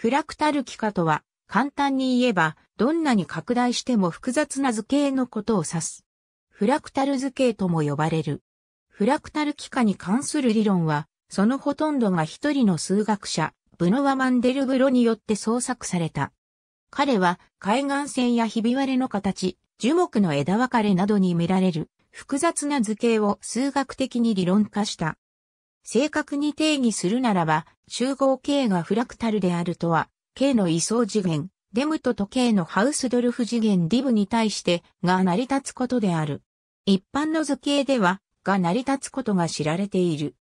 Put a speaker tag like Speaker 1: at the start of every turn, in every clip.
Speaker 1: フラクタル幾何とは、簡単に言えば、どんなに拡大しても複雑な図形のことを指す。フラクタル図形とも呼ばれる。フラクタル幾何に関する理論は、そのほとんどが一人の数学者、ブノワ・マンデルブロによって創作された。彼は、海岸線やひび割れの形、樹木の枝分かれなどに見られる複雑な図形を数学的に理論化した。正確に定義するならば、集合 K がフラクタルであるとは、K の位相次元、デムトと K のハウスドルフ次元ディブに対してが成り立つことである。一般の図形では、が成り立つことが知られている。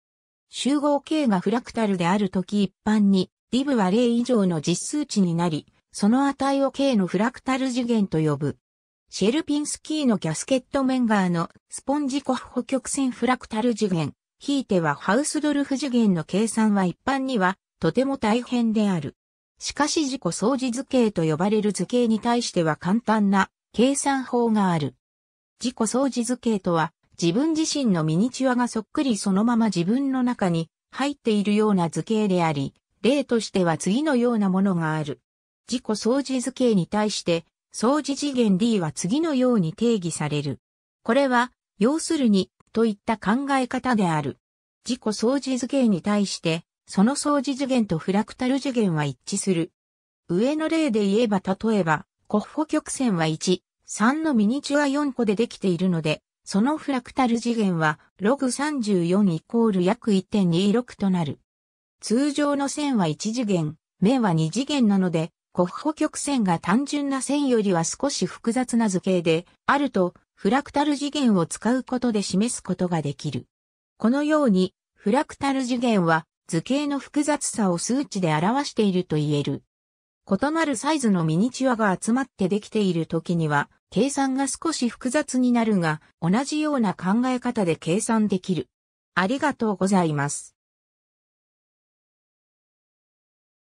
Speaker 1: 集合 K がフラクタルであるとき一般に、ディブは0以上の実数値になり、その値を K のフラクタル次元と呼ぶ。シェルピンスキーのキャスケットメンガーのスポンジコッホ曲線フラクタル次元ひいてはハウスドルフ次元の計算は一般にはとても大変である。しかし自己相似図形と呼ばれる図形に対しては簡単な計算法がある。自己相似図形とは自分自身のミニチュアがそっくりそのまま自分の中に入っているような図形であり、例としては次のようなものがある。自己相似図形に対して相似次元 D は次のように定義される。これは、要するに、といった考え方である。自己相似図形に対して、その相似次元とフラクタル次元は一致する。上の例で言えば例えば、コッホ曲線は1、3のミニチュア4個でできているので、そのフラクタル次元は、ログ34イコール約1.26となる。通常の線は1次元、面は2次元なので、コッホ曲線が単純な線よりは少し複雑な図形で、あると、フラクタル次元を使うことで示すことができる。このように、フラクタル次元は図形の複雑さを数値で表していると言える。異なるサイズのミニチュアが集まってできている時には、計算が少し複雑になるが、同じような考え方で計算できる。ありがとうございます。